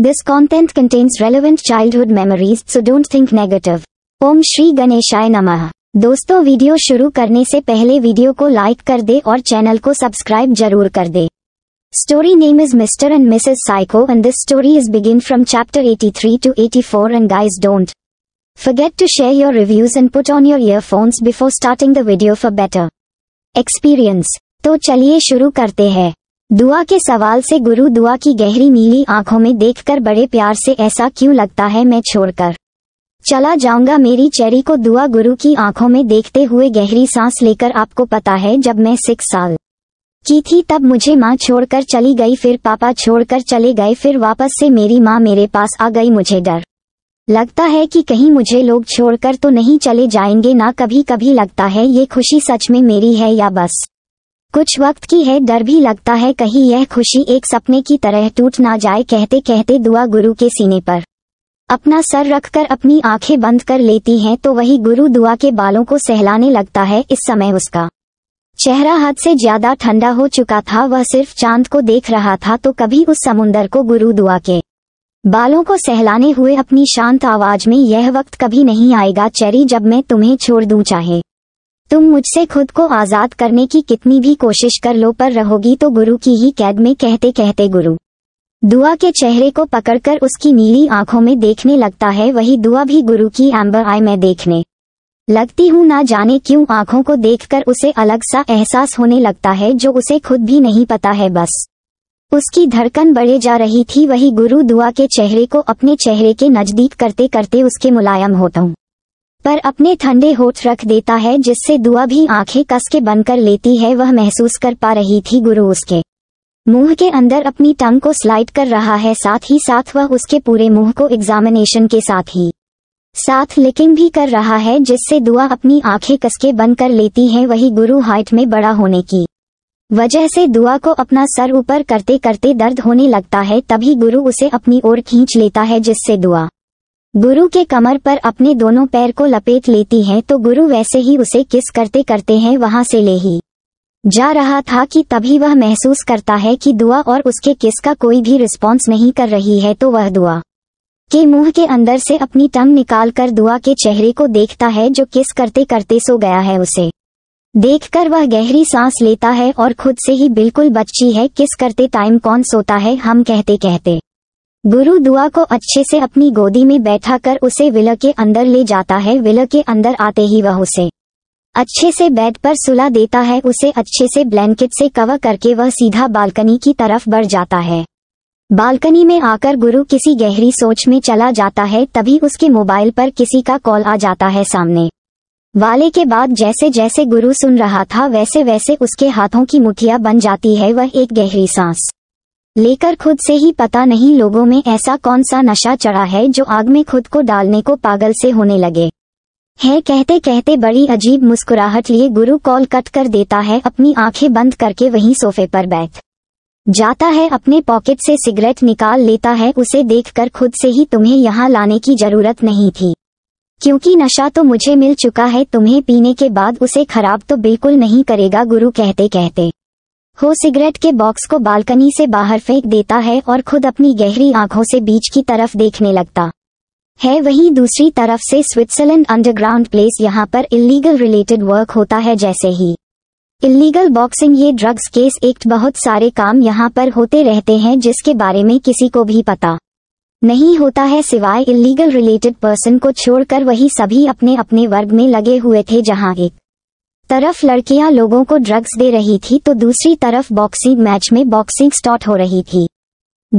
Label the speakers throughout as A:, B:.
A: This content contains relevant childhood memories so don't think negative. Om Shri Ganeshay Namaha. दोस्तों video शुरू करने से पहले वीडियो को लाइक कर दे और चैनल को सब्सक्राइब जरूर कर दे story name is Mr and Mrs psycho and this story is begin from chapter 83 three two eighty four and guys don't forget to share your reviews and put on your earphones before starting the video for better experience तो चलिए शुरू करते हैं दुआ के सवाल से गुरु दुआ की गहरी नीली आंखों में देखकर बड़े प्यार से ऐसा क्यों लगता है मैं छोड़कर चला जाऊंगा मेरी चेरी को दुआ गुरु की आंखों में देखते हुए गहरी सांस लेकर आपको पता है जब मैं सिक्स साल की थी तब मुझे माँ छोड़कर चली गई फिर पापा छोड़कर चले गए फिर वापस से मेरी माँ मेरे पास आ गई मुझे डर लगता है कि कहीं मुझे लोग छोड़कर तो नहीं चले जाएंगे ना कभी कभी लगता है ये खुशी सच में मेरी है या बस कुछ वक्त की है डर भी लगता है कहीं यह खुशी एक सपने की तरह टूट ना जाए कहते कहते दुआ गुरु के सीने पर अपना सर रखकर अपनी आंखें बंद कर लेती हैं तो वही गुरु दुआ के बालों को सहलाने लगता है इस समय उसका चेहरा हद से ज्यादा ठंडा हो चुका था वह सिर्फ चांद को देख रहा था तो कभी उस समुन्दर को गुरु दुआ के बालों को सहलाने हुए अपनी शांत आवाज में यह वक्त कभी नहीं आएगा चेरी जब मैं तुम्हें छोड़ दूं चाहे तुम मुझसे खुद को आज़ाद करने की कितनी भी कोशिश कर लो पर रहोगी तो गुरु की ही कैद में कहते कहते गुरु दुआ के चेहरे को पकड़कर उसकी नीली आंखों में देखने लगता है वही दुआ भी गुरु की एम्बर आई में देखने लगती हूँ ना जाने क्यों आंखों को देखकर उसे अलग सा एहसास होने लगता है जो उसे खुद भी नहीं पता है बस उसकी धड़कन बढ़े जा रही थी वही गुरु दुआ के चेहरे को अपने चेहरे के नजदीक करते करते उसके मुलायम होता हूँ पर अपने ठंडे होठ रख देता है जिससे दुआ भी आंखें कसके बंद कर लेती है वह महसूस कर पा रही थी गुरु उसके मुंह के अंदर अपनी टंग को स्लाइड कर रहा है साथ ही साथ वह उसके पूरे मुंह को एग्जामिनेशन के साथ ही साथ लिकिंग भी कर रहा है जिससे दुआ अपनी आंखें कसके बंद कर लेती है वही गुरु हाइट में बड़ा होने की वजह से दुआ को अपना सर ऊपर करते करते दर्द होने लगता है तभी गुरु उसे अपनी ओर खींच लेता है जिससे दुआ गुरु के कमर पर अपने दोनों पैर को लपेट लेती है तो गुरु वैसे ही उसे किस करते करते हैं वहां से ले ही जा रहा था कि तभी वह महसूस करता है कि दुआ और उसके किस का कोई भी रिस्पॉन्स नहीं कर रही है तो वह दुआ के मुंह के अंदर से अपनी टंग निकाल कर दुआ के चेहरे को देखता है जो किस करते करते सो गया है उसे देखकर वह गहरी सांस लेता है और खुद से ही बिल्कुल बच्ची है किस करते टाइम कौन सोता है हम कहते कहते गुरु दुआ को अच्छे से अपनी गोदी में बैठा कर उसे विल के अंदर ले जाता है विल के अंदर आते ही वह उसे अच्छे से बेड पर सुला देता है उसे अच्छे से ब्लैंकेट से कवर करके वह सीधा बालकनी की तरफ बढ़ जाता है बालकनी में आकर गुरु किसी गहरी सोच में चला जाता है तभी उसके मोबाइल पर किसी का कॉल आ जाता है सामने वाले के बाद जैसे जैसे गुरु सुन रहा था वैसे वैसे उसके हाथों की मुठिया बन जाती है वह एक गहरी सांस लेकर खुद से ही पता नहीं लोगों में ऐसा कौन सा नशा चढ़ा है जो आग में खुद को डालने को पागल से होने लगे है कहते कहते बड़ी अजीब मुस्कुराहट लिए गुरु कॉल कट कर देता है अपनी आंखें बंद करके वहीं सोफे पर बैठ जाता है अपने पॉकेट से सिगरेट निकाल लेता है उसे देखकर खुद से ही तुम्हें यहाँ लाने की जरूरत नहीं थी क्योंकि नशा तो मुझे मिल चुका है तुम्हें पीने के बाद उसे खराब तो बिल्कुल नहीं करेगा गुरु कहते कहते हो सिगरेट के बॉक्स को बालकनी से बाहर फेंक देता है और खुद अपनी गहरी आंखों से बीच की तरफ देखने लगता है वहीं दूसरी तरफ से स्विट्जरलैंड अंडरग्राउंड प्लेस यहां पर इलीगल रिलेटेड वर्क होता है जैसे ही इलीगल बॉक्सिंग ये ड्रग्स केस एक्ट बहुत सारे काम यहाँ पर होते रहते हैं जिसके बारे में किसी को भी पता नहीं होता है सिवाय इलीगल रिलेटेड पर्सन को छोड़कर वही सभी अपने अपने वर्ग में लगे हुए थे जहाँ एक तरफ लड़कियां लोगों को ड्रग्स दे रही थी तो दूसरी तरफ बॉक्सिंग मैच में बॉक्सिंग स्टार्ट हो रही थी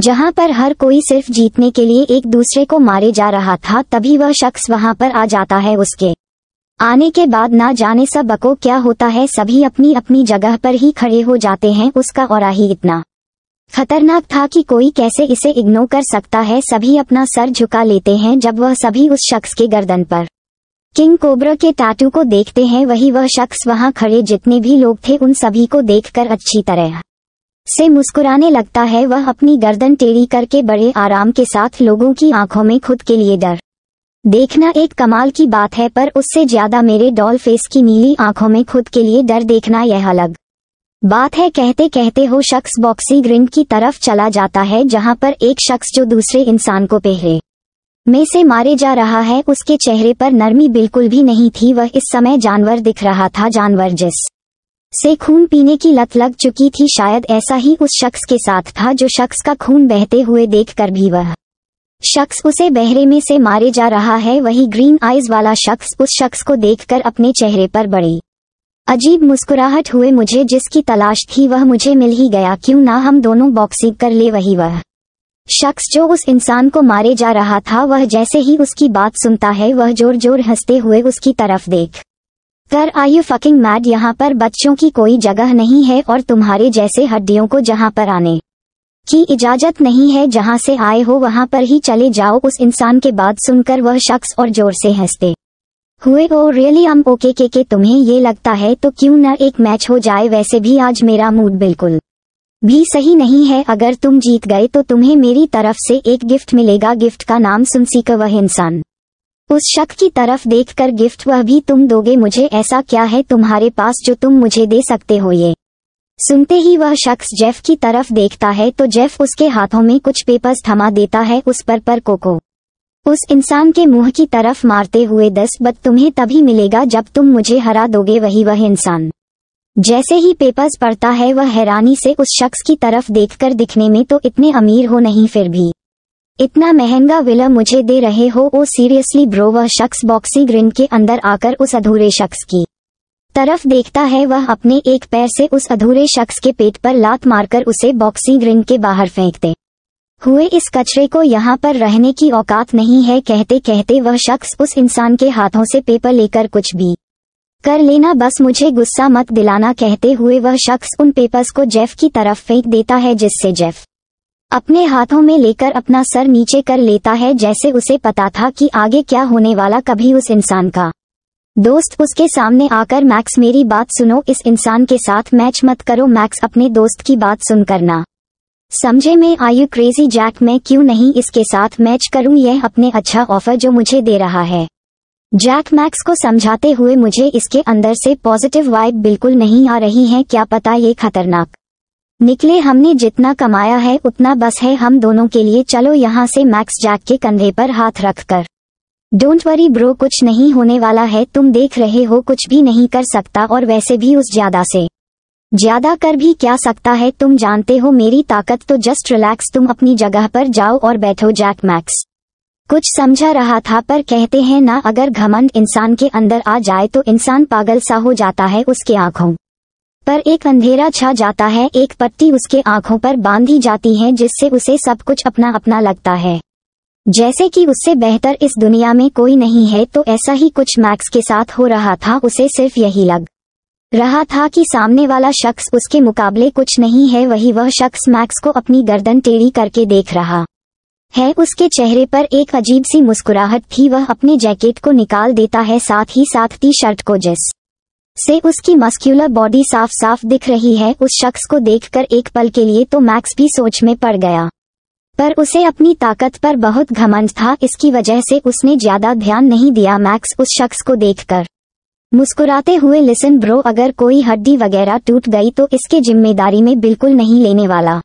A: जहां पर हर कोई सिर्फ जीतने के लिए एक दूसरे को मारे जा रहा था तभी वह शख्स वहां पर आ जाता है उसके आने के बाद ना जाने बको क्या होता है सभी अपनी अपनी जगह पर ही खड़े हो जाते हैं उसका और ही इतना खतरनाक था कि कोई कैसे इसे इग्नोर कर सकता है सभी अपना सर झुका लेते हैं जब वह सभी उस शख्स के गर्दन पर किंग कोबरा के टाटू को देखते हैं वही वह शख्स वहां खड़े जितने भी लोग थे उन सभी को देखकर अच्छी तरह से मुस्कुराने लगता है वह अपनी गर्दन टेढ़ी करके बड़े आराम के साथ लोगों की आंखों में खुद के लिए डर देखना एक कमाल की बात है पर उससे ज्यादा मेरे डॉल फेस की नीली आंखों में खुद के लिए डर देखना यह अलग बात है कहते कहते हो शख्स बॉक्सी ग्रिंड की तरफ चला जाता है जहां पर एक शख्स जो दूसरे इंसान को पहरे में से मारे जा रहा है उसके चेहरे पर नरमी बिल्कुल भी नहीं थी वह इस समय जानवर दिख रहा था जानवर जिस से खून पीने की लत लग चुकी थी शायद ऐसा ही उस शख्स के साथ था जो शख्स का खून बहते हुए देखकर भी वह शख्स उसे बहरे में से मारे जा रहा है वही ग्रीन आइज वाला शख्स उस शख्स को देखकर अपने चेहरे पर बड़ी अजीब मुस्कुराहट हुए मुझे जिसकी तलाश थी वह मुझे मिल ही गया क्यों ना हम दोनों बॉक्सिंग कर ले वही वह शख्स जो उस इंसान को मारे जा रहा था वह जैसे ही उसकी बात सुनता है वह जोर जोर हंसते हुए उसकी तरफ देख कर आई यू फकिंग मैड यहाँ पर बच्चों की कोई जगह नहीं है और तुम्हारे जैसे हड्डियों को जहाँ पर आने की इजाजत नहीं है जहाँ से आए हो वहाँ पर ही चले जाओ उस इंसान के बाद सुनकर वह शख्स और जोर से हंसते हुए ओ रियली अम ओके के के तुम्हें ये लगता है तो क्यों न एक मैच हो जाए वैसे भी आज मेरा मूड बिल्कुल भी सही नहीं है अगर तुम जीत गए तो तुम्हें मेरी तरफ से एक गिफ्ट मिलेगा गिफ्ट का नाम सुनसी सीकर वह इंसान उस शक की तरफ देखकर गिफ्ट वह भी तुम दोगे मुझे ऐसा क्या है तुम्हारे पास जो तुम मुझे दे सकते हो ये सुनते ही वह शख्स जेफ की तरफ देखता है तो जेफ उसके हाथों में कुछ पेपर्स थमा देता है उस पर पर कोको उस इंसान के मुंह की तरफ मारते हुए दस बद तुम्हें तभी मिलेगा जब तुम मुझे हरा दोगे वही वह इंसान जैसे ही पेपर्स पढ़ता है वह हैरानी से उस शख्स की तरफ देखकर दिखने में तो इतने अमीर हो नहीं फिर भी इतना महंगा विला मुझे दे रहे हो ओ सीरियसली ब्रो वह शख्स बॉक्सिंग ग्रिन के अंदर आकर उस अधूरे शख्स की तरफ देखता है वह अपने एक पैर से उस अधूरे शख्स के पेट पर लात मारकर उसे बॉक्सिंग ग्रिन के बाहर फेंकते हुए इस कचरे को यहाँ पर रहने की औकात नहीं है कहते कहते वह शख्स उस इंसान के हाथों से पेपर लेकर कुछ भी कर लेना बस मुझे गुस्सा मत दिलाना कहते हुए वह शख्स उन पेपर्स को जेफ की तरफ फेंक देता है जिससे जेफ अपने हाथों में लेकर अपना सर नीचे कर लेता है जैसे उसे पता था कि आगे क्या होने वाला कभी उस इंसान का दोस्त उसके सामने आकर मैक्स मेरी बात सुनो इस इंसान के साथ मैच मत करो मैक्स अपने दोस्त की बात सुन करना समझे मैं आयु क्रेजी जैक मैं क्यों नहीं इसके साथ मैच करूं यह अपने अच्छा ऑफर जो मुझे दे रहा है जैक मैक्स को समझाते हुए मुझे इसके अंदर से पॉजिटिव वाइब बिल्कुल नहीं आ रही है क्या पता ये खतरनाक निकले हमने जितना कमाया है उतना बस है हम दोनों के लिए चलो यहाँ से मैक्स जैक के कंधे पर हाथ रख कर डोंट वरी ब्रो कुछ नहीं होने वाला है तुम देख रहे हो कुछ भी नहीं कर सकता और वैसे भी उस ज्यादा से ज्यादा कर भी क्या सकता है तुम जानते हो मेरी ताकत तो जस्ट रिलैक्स तुम अपनी जगह पर जाओ और बैठो जैक मैक्स कुछ समझा रहा था पर कहते हैं ना अगर घमंड इंसान के अंदर आ जाए तो इंसान पागल सा हो जाता है उसके आंखों पर एक अंधेरा छा जाता है एक पट्टी उसके आंखों पर बांधी जाती है जिससे उसे सब कुछ अपना अपना लगता है जैसे कि उससे बेहतर इस दुनिया में कोई नहीं है तो ऐसा ही कुछ मैक्स के साथ हो रहा था उसे सिर्फ यही लग रहा था कि सामने वाला शख्स उसके मुकाबले कुछ नहीं है वही वह शख्स मैक्स को अपनी गर्दन टेढ़ी करके देख रहा है उसके चेहरे पर एक अजीब सी मुस्कुराहट थी वह अपने जैकेट को निकाल देता है साथ ही साथ टी शर्ट को जिस से उसकी मस्क्यूलर बॉडी साफ साफ दिख रही है उस शख्स को देखकर एक पल के लिए तो मैक्स भी सोच में पड़ गया पर उसे अपनी ताकत पर बहुत घमंड था इसकी वजह से उसने ज्यादा ध्यान नहीं दिया मैक्स उस शख्स को देखकर मुस्कुराते हुए लिसन ब्रो अगर कोई हड्डी वगैरह टूट गई तो इसके जिम्मेदारी में बिल्कुल नहीं लेने वाला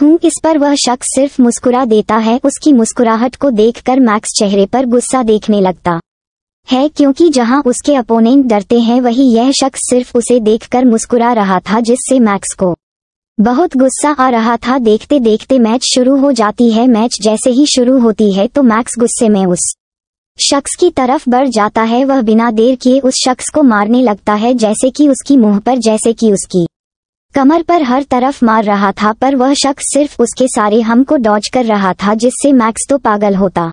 A: हूँ इस पर वह शख्स सिर्फ मुस्कुरा देता है उसकी मुस्कुराहट को देखकर मैक्स चेहरे पर गुस्सा देखने लगता है क्योंकि जहां उसके अपोनेंट डरते हैं वही यह शख्स सिर्फ उसे देखकर मुस्कुरा रहा था जिससे मैक्स को बहुत गुस्सा आ रहा था देखते देखते मैच शुरू हो जाती है मैच जैसे ही शुरू होती है तो मैक्स गुस्से में उस शख्स की तरफ बढ़ जाता है वह बिना देर किए उस शख्स को मारने लगता है जैसे कि उसकी मुंह पर जैसे कि उसकी कमर पर हर तरफ मार रहा था पर वह शख्स सिर्फ उसके सारे हम को डॉज कर रहा था जिससे मैक्स तो पागल होता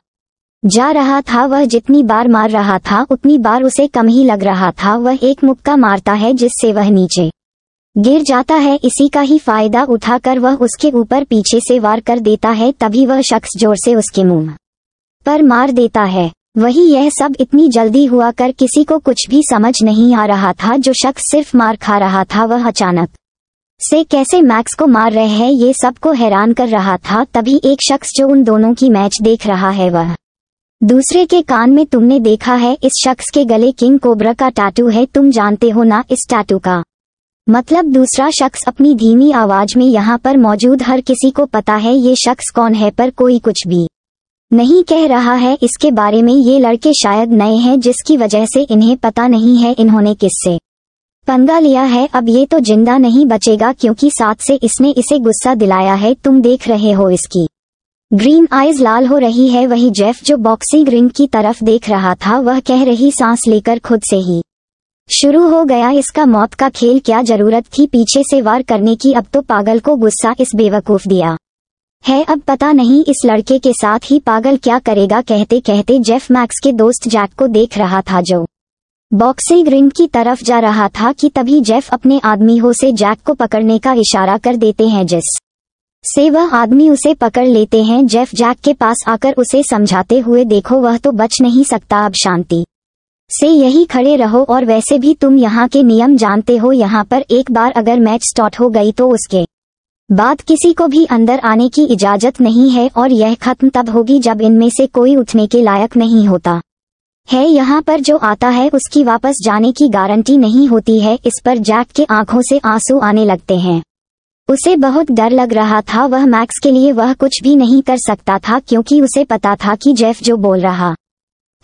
A: जा रहा था वह जितनी बार मार रहा था उतनी बार उसे कम ही लग रहा था वह एक मुक्का मारता है जिससे वह नीचे गिर जाता है इसी का ही फायदा उठाकर वह उसके ऊपर पीछे से वार कर देता है तभी वह शख्स जोर से उसके मुंह पर मार देता है वही यह सब इतनी जल्दी हुआ कर किसी को कुछ भी समझ नहीं आ रहा था जो शख्स सिर्फ मार खा रहा था वह अचानक से कैसे मैक्स को मार रहे हैं ये सबको हैरान कर रहा था तभी एक शख्स जो उन दोनों की मैच देख रहा है वह दूसरे के कान में तुमने देखा है इस शख्स के गले किंग कोबरा का टाटू है तुम जानते हो ना इस टाटू का मतलब दूसरा शख्स अपनी धीमी आवाज में यहाँ पर मौजूद हर किसी को पता है ये शख्स कौन है पर कोई कुछ भी नहीं कह रहा है इसके बारे में ये लड़के शायद नए हैं जिसकी वजह से इन्हें पता नहीं है इन्होंने किससे पंगा लिया है अब ये तो जिंदा नहीं बचेगा क्योंकि साथ से इसने इसे गुस्सा दिलाया है तुम देख रहे हो इसकी ग्रीन आइज लाल हो रही है वही जेफ जो बॉक्सिंग रिंग की तरफ देख रहा था वह कह रही सांस लेकर खुद से ही शुरू हो गया इसका मौत का खेल क्या जरूरत थी पीछे से वार करने की अब तो पागल को गुस्सा इस बेवकूफ दिया है अब पता नहीं इस लड़के के साथ ही पागल क्या करेगा कहते कहते जेफ मैक्स के दोस्त जैक को देख रहा था जो बॉक्सिंग रिंग की तरफ जा रहा था कि तभी जेफ अपने आदमी हो से जैक को पकड़ने का इशारा कर देते हैं जिस से वह आदमी उसे पकड़ लेते हैं जेफ जैक के पास आकर उसे समझाते हुए देखो वह तो बच नहीं सकता अब शांति से यही खड़े रहो और वैसे भी तुम यहाँ के नियम जानते हो यहाँ पर एक बार अगर मैच स्टार्ट हो गई तो उसके बाद किसी को भी अंदर आने की इजाजत नहीं है और यह खत्म तब होगी जब इनमें से कोई उठने के लायक नहीं होता है यहाँ पर जो आता है उसकी वापस जाने की गारंटी नहीं होती है इस पर जैक के आंखों से आंसू आने लगते हैं उसे बहुत डर लग रहा था वह मैक्स के लिए वह कुछ भी नहीं कर सकता था क्योंकि उसे पता था कि जेफ जो बोल रहा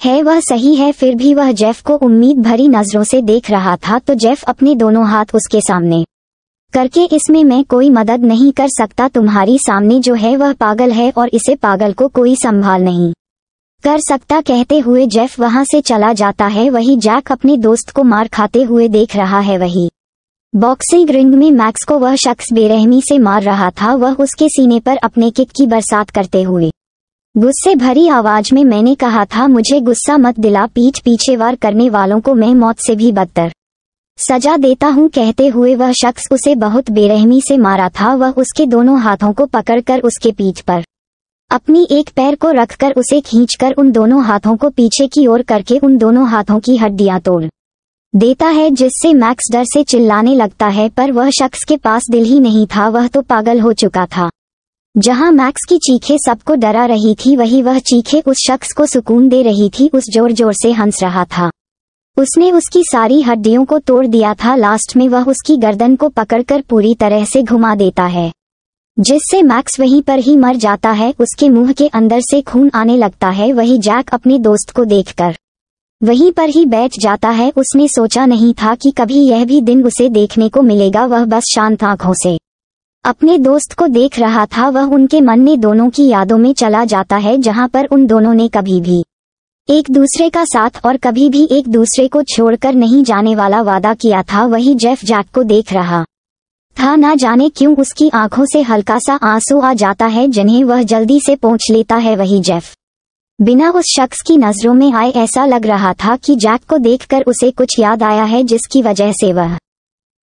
A: है वह सही है फिर भी वह जेफ को उम्मीद भरी नजरों से देख रहा था तो जेफ अपने दोनों हाथ उसके सामने करके इसमें मैं कोई मदद नहीं कर सकता तुम्हारी सामने जो है वह पागल है और इसे पागल को कोई संभाल नहीं कर सकता कहते हुए जेफ वहां से चला जाता है वही जैक अपने दोस्त को मार खाते हुए देख रहा है वही बॉक्सिंग रिंग में मैक्स को वह शख्स बेरहमी से मार रहा था वह उसके सीने पर अपने किक की बरसात करते हुए गुस्से भरी आवाज में मैंने कहा था मुझे गुस्सा मत दिला पीठ पीछे वार करने वालों को मैं मौत से भी बदतर सजा देता हूँ कहते हुए वह शख्स उसे बहुत बेरहमी से मारा था वह उसके दोनों हाथों को पकड़कर उसके पीठ पर अपनी एक पैर को रखकर उसे खींचकर उन दोनों हाथों को पीछे की ओर करके उन दोनों हाथों की हड्डियां तोड़ देता है जिससे मैक्स डर से चिल्लाने लगता है पर वह शख्स के पास दिल ही नहीं था वह तो पागल हो चुका था जहां मैक्स की चीखें सबको डरा रही थी वही वह चीखें उस शख्स को सुकून दे रही थी उस जोर जोर से हंस रहा था उसने उसकी सारी हड्डियों को तोड़ दिया था लास्ट में वह उसकी गर्दन को पकड़कर पूरी तरह से घुमा देता है जिससे मैक्स वहीं पर ही मर जाता है उसके मुंह के अंदर से खून आने लगता है वही जैक अपने दोस्त को देखकर वहीं पर ही बैठ जाता है उसने सोचा नहीं था कि कभी यह भी दिन उसे देखने को मिलेगा वह बस शांत आंखों से अपने दोस्त को देख रहा था वह उनके मन में दोनों की यादों में चला जाता है जहां पर उन दोनों ने कभी भी एक दूसरे का साथ और कभी भी एक दूसरे को छोड़कर नहीं जाने वाला वादा किया था वही जेफ जैक को देख रहा था ना जाने क्यों उसकी आंखों से हल्का सा आंसू आ जाता है जिन्हें वह जल्दी से पहुंच लेता है वही जेफ बिना उस शख्स की नजरों में आए ऐसा लग रहा था कि जैक को देखकर उसे कुछ याद आया है जिसकी वजह से वह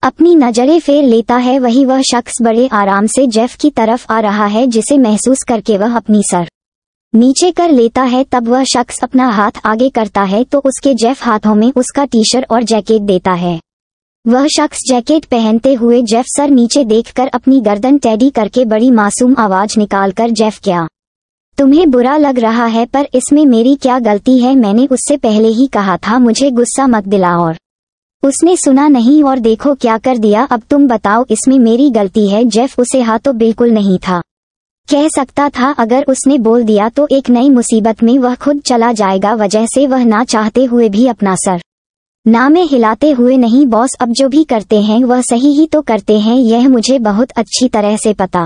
A: अपनी नजरें फेर लेता है वही वह शख्स बड़े आराम से जेफ की तरफ आ रहा है जिसे महसूस करके वह अपनी सर नीचे कर लेता है तब वह शख्स अपना हाथ आगे करता है तो उसके जेफ हाथों में उसका टी शर्ट और जैकेट देता है वह शख्स जैकेट पहनते हुए जेफ सर नीचे देखकर अपनी गर्दन टैडी करके बड़ी मासूम आवाज निकालकर जेफ क्या तुम्हें बुरा लग रहा है पर इसमें मेरी क्या गलती है मैंने उससे पहले ही कहा था मुझे गुस्सा मत दिला और उसने सुना नहीं और देखो क्या कर दिया अब तुम बताओ इसमें मेरी गलती है जेफ उसे हाँ तो बिल्कुल नहीं था कह सकता था अगर उसने बोल दिया तो एक नई मुसीबत में वह खुद चला जाएगा वजह से वह ना चाहते हुए भी अपना सर नामे हिलाते हुए नहीं बॉस अब जो भी करते हैं वह सही ही तो करते हैं यह मुझे बहुत अच्छी तरह से पता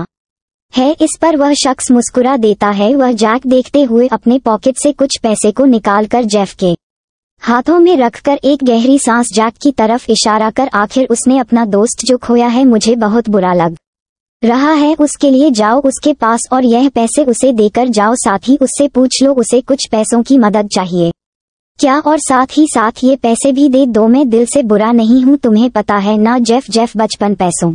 A: है इस पर वह शख्स मुस्कुरा देता है वह जैक देखते हुए अपने पॉकेट से कुछ पैसे को निकालकर जेफ के हाथों में रखकर एक गहरी सांस जैक की तरफ इशारा कर आखिर उसने अपना दोस्त जो खोया है मुझे बहुत बुरा लग रहा है उसके लिए जाओ उसके पास और यह पैसे उसे देकर जाओ साथ ही उससे पूछ लो उसे कुछ पैसों की मदद चाहिए क्या और साथ ही साथ ये पैसे भी दे दो मैं दिल से बुरा नहीं हूँ तुम्हें पता है ना जेफ जेफ बचपन पैसों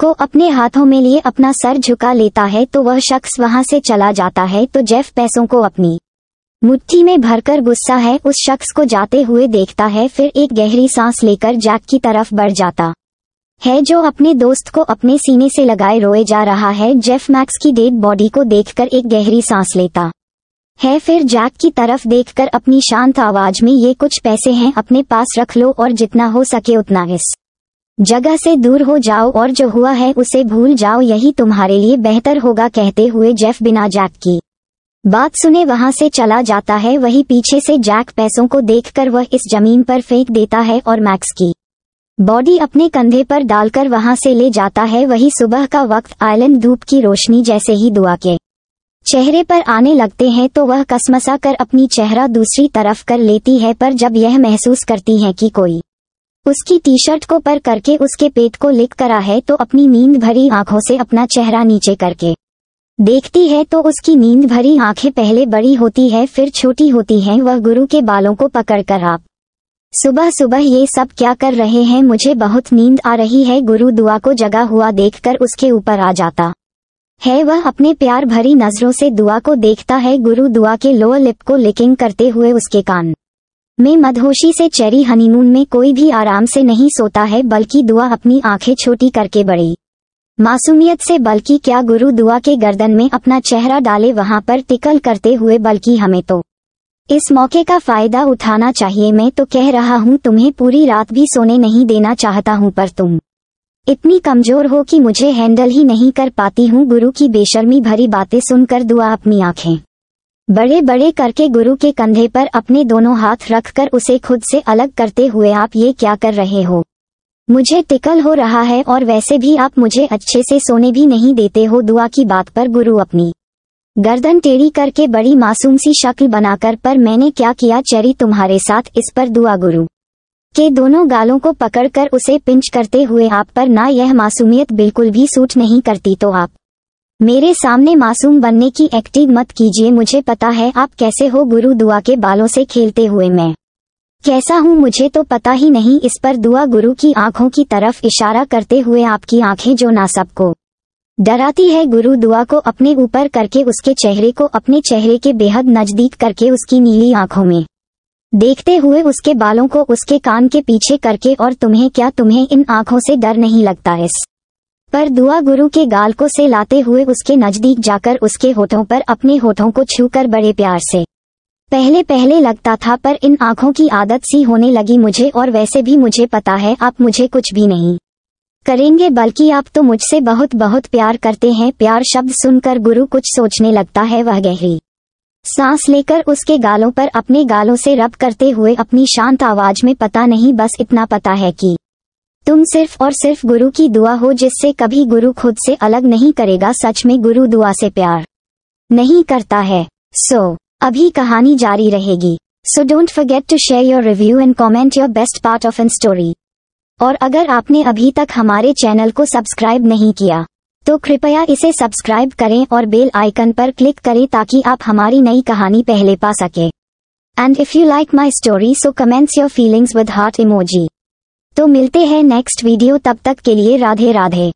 A: को अपने हाथों में लिए अपना सर झुका लेता है तो वह शख्स वहाँ से चला जाता है तो जेफ पैसों को अपनी मुट्ठी में भरकर गुस्सा है उस शख्स को जाते हुए देखता है फिर एक गहरी सांस लेकर जैक की तरफ बढ़ जाता है जो अपने दोस्त को अपने सीने से लगाए रोए जा रहा है जेफ मैक्स की डेड बॉडी को देखकर एक गहरी सांस लेता है फिर जैक की तरफ देखकर अपनी शांत आवाज में ये कुछ पैसे हैं अपने पास रख लो और जितना हो सके उतना इस जगह से दूर हो जाओ और जो हुआ है उसे भूल जाओ यही तुम्हारे लिए बेहतर होगा कहते हुए जेफ बिना जैक की बात सुने वहां से चला जाता है वही पीछे से जैक पैसों को देख वह इस जमीन पर फेंक देता है और मैक्स की बॉडी अपने कंधे पर डालकर वहां से ले जाता है वही सुबह का वक्त आयलैंड धूप की रोशनी जैसे ही दुआ के चेहरे पर आने लगते हैं तो वह कसमसा कर अपनी चेहरा दूसरी तरफ कर लेती है पर जब यह महसूस करती है कि कोई उसकी टी शर्ट को पर करके उसके पेट को लिख करा है तो अपनी नींद भरी आंखों से अपना चेहरा नीचे करके देखती है तो उसकी नींद भरी आंखें पहले बड़ी होती है फिर छोटी होती हैं वह गुरु के बालों को पकड़कर आप सुबह सुबह ये सब क्या कर रहे हैं मुझे बहुत नींद आ रही है गुरु दुआ को जगा हुआ देखकर उसके ऊपर आ जाता है वह अपने प्यार भरी नजरों से दुआ को देखता है गुरु दुआ के लोअर लिप को लिकिंग करते हुए उसके कान में मदहोशी से चेरी हनीमून में कोई भी आराम से नहीं सोता है बल्कि दुआ अपनी आंखें छोटी करके बड़ी मासूमियत से बल्कि क्या गुरु दुआ के गर्दन में अपना चेहरा डाले वहां पर टिकल करते हुए बल्कि हमें तो इस मौके का फायदा उठाना चाहिए मैं तो कह रहा हूँ तुम्हें पूरी रात भी सोने नहीं देना चाहता हूँ पर तुम इतनी कमजोर हो कि मुझे हैंडल ही नहीं कर पाती हूँ गुरु की बेशर्मी भरी बातें सुनकर दुआ अपनी आंखें बड़े बड़े करके गुरु के कंधे पर अपने दोनों हाथ रखकर उसे खुद से अलग करते हुए आप ये क्या कर रहे हो मुझे टिकल हो रहा है और वैसे भी आप मुझे अच्छे से सोने भी नहीं देते हो दुआ की बात पर गुरु अपनी गर्दन टेढ़ी करके बड़ी मासूम सी शक्ल बनाकर पर मैंने क्या किया चेरी तुम्हारे साथ इस पर दुआ गुरु के दोनों गालों को पकड़कर उसे पिंच करते हुए आप पर ना यह मासूमियत बिल्कुल भी सूट नहीं करती तो आप मेरे सामने मासूम बनने की एक्टिंग मत कीजिए मुझे पता है आप कैसे हो गुरु दुआ के बालों से खेलते हुए मैं कैसा हूँ मुझे तो पता ही नहीं इस पर दुआ गुरु की आंखों की तरफ इशारा करते हुए आपकी आंखें जो ना सबको डराती है गुरु दुआ को अपने ऊपर करके उसके चेहरे को अपने चेहरे के बेहद नजदीक करके उसकी नीली आंखों में देखते हुए उसके बालों को उसके कान के पीछे करके और तुम्हें क्या तुम्हें इन आंखों से डर नहीं लगता इस पर दुआ गुरु के गाल को से लाते हुए उसके नजदीक जाकर उसके होठों पर अपने होठों को छूकर बड़े प्यार से पहले पहले लगता था पर इन आंखों की आदत सी होने लगी मुझे और वैसे भी मुझे पता है आप मुझे कुछ भी नहीं करेंगे बल्कि आप तो मुझसे बहुत बहुत प्यार करते हैं प्यार शब्द सुनकर गुरु कुछ सोचने लगता है वह गहरी सांस लेकर उसके गालों पर अपने गालों से रब करते हुए अपनी शांत आवाज में पता नहीं बस इतना पता है कि तुम सिर्फ और सिर्फ गुरु की दुआ हो जिससे कभी गुरु खुद से अलग नहीं करेगा सच में गुरु दुआ से प्यार नहीं करता है सो so, अभी कहानी जारी रहेगी so don't forget to share your review and comment your best part of an story और अगर आपने अभी तक हमारे चैनल को सब्सक्राइब नहीं किया तो कृपया इसे सब्सक्राइब करें और बेल आइकन पर क्लिक करें ताकि आप हमारी नई कहानी पहले पा सके and if you like my story so comments your feelings with heart emoji तो मिलते हैं नेक्स्ट वीडियो तब तक के लिए राधे राधे